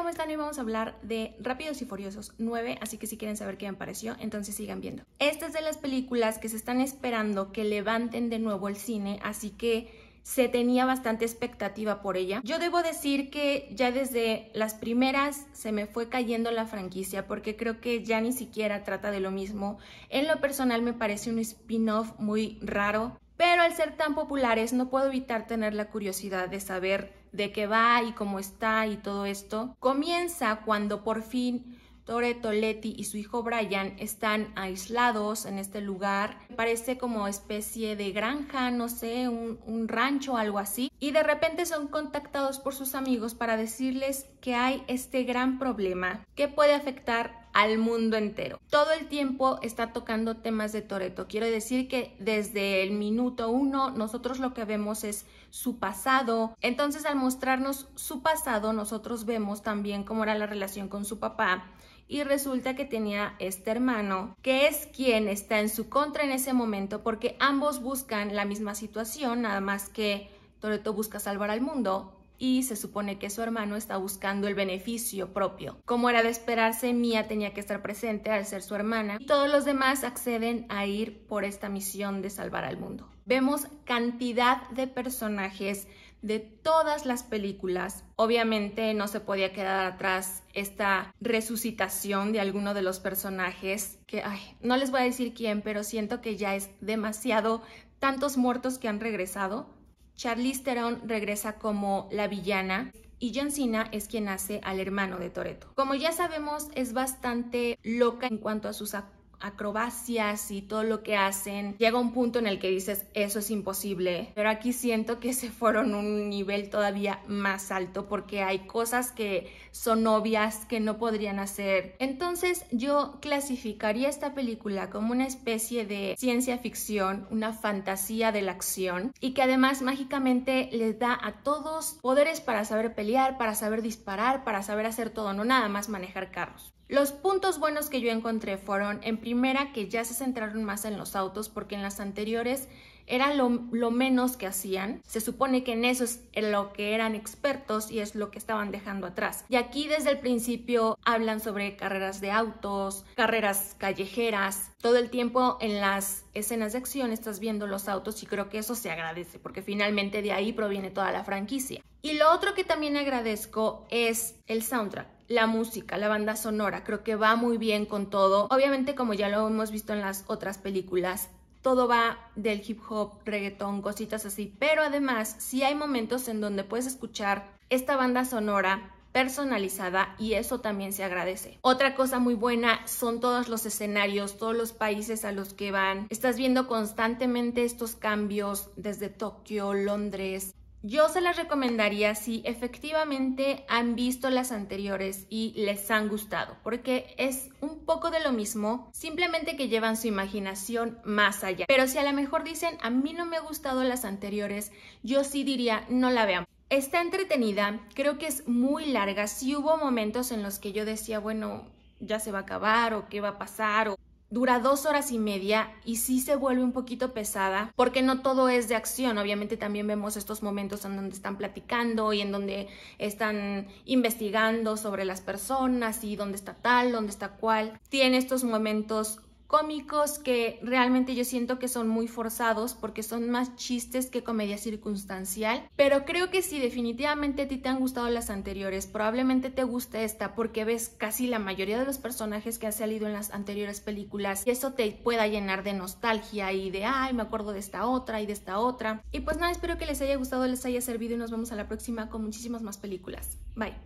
¿cómo están? Hoy vamos a hablar de Rápidos y Furiosos 9, así que si quieren saber qué me pareció, entonces sigan viendo. Esta es de las películas que se están esperando que levanten de nuevo el cine, así que se tenía bastante expectativa por ella. Yo debo decir que ya desde las primeras se me fue cayendo la franquicia porque creo que ya ni siquiera trata de lo mismo. En lo personal me parece un spin-off muy raro pero al ser tan populares no puedo evitar tener la curiosidad de saber de qué va y cómo está y todo esto. Comienza cuando por fin Toretto Toletti y su hijo Brian están aislados en este lugar. Parece como especie de granja, no sé, un, un, rancho, algo así. Y de repente son contactados por sus amigos para decirles que hay este gran problema que puede afectar al mundo entero. Todo el tiempo está tocando temas de Toreto. Quiero decir que desde el minuto uno nosotros lo que vemos es su pasado. Entonces al mostrarnos su pasado nosotros vemos también cómo era la relación con su papá y resulta que tenía este hermano, que es quien está en su contra en ese momento porque ambos buscan la misma situación, nada más que Toreto busca salvar al mundo y se supone que su hermano está buscando el beneficio propio. Como era de esperarse, Mia tenía que estar presente al ser su hermana y todos los demás acceden a ir por esta misión de salvar al mundo. Vemos cantidad de personajes de todas las películas. Obviamente no se podía quedar atrás esta resucitación de alguno de los personajes que, no les voy a decir quién, pero siento que ya es demasiado tantos muertos que han regresado Charlize Theron regresa como la villana y John Cena es quien hace al hermano de Toreto. Como ya sabemos, es bastante loca en cuanto a sus actos acrobacias y todo lo que hacen, llega un punto en el que dices, eso es imposible. Pero aquí siento que se fueron a un nivel todavía más alto porque hay cosas que son obvias que no podrían hacer. Entonces yo clasificaría esta película como una especie de ciencia ficción, una fantasía de la acción y que además mágicamente les da a todos poderes para saber pelear, para saber disparar, para saber hacer todo, no nada más manejar carros. Los puntos buenos que yo encontré fueron, en primera que ya se centraron más en los autos porque en las anteriores era lo, menos que hacían. Se supone que en eso es en lo que eran expertos y es lo que estaban dejando atrás. Y aquí desde el principio hablan sobre carreras de autos, carreras callejeras. Todo el tiempo en las escenas de acción estás viendo los autos y creo que eso se agradece porque finalmente de ahí proviene toda la franquicia. Y lo otro que también agradezco es el soundtrack la música, la banda sonora, creo que va muy bien con todo. Obviamente, como ya lo hemos visto en las otras películas, todo va del hip hop, reggaetón, cositas así, pero además sí hay momentos en donde puedes escuchar esta banda sonora personalizada y eso también se agradece. Otra cosa muy buena son todos los escenarios, todos los países a los que van. Estás viendo constantemente estos cambios desde Tokio, Londres, yo se las recomendaría si efectivamente han visto las anteriores y les han gustado, porque es un poco de lo mismo, simplemente que llevan su imaginación más allá. Pero si a lo mejor dicen, a mí no me han gustado las anteriores, yo sí diría, no la vean. Está entretenida, creo que es muy larga, Si hubo momentos en los que yo decía, bueno, ya se va a acabar o qué va a pasar o dura dos horas y media y sí se vuelve un poquito pesada porque no todo es de acción. Obviamente también vemos estos momentos en donde están platicando y en donde están investigando sobre las personas y dónde está tal, dónde está cual. Tiene estos momentos cómicos que realmente yo siento que son muy forzados porque son más chistes que comedia circunstancial. Pero creo que si definitivamente a ti te han gustado las anteriores, probablemente te guste esta porque ves casi la mayoría de los personajes que han salido en las anteriores películas y eso te pueda llenar de nostalgia y de, ay, me acuerdo de esta otra y de esta otra. Y pues nada, espero que les haya gustado, les haya servido y nos vemos a la próxima con muchísimas más películas. Bye.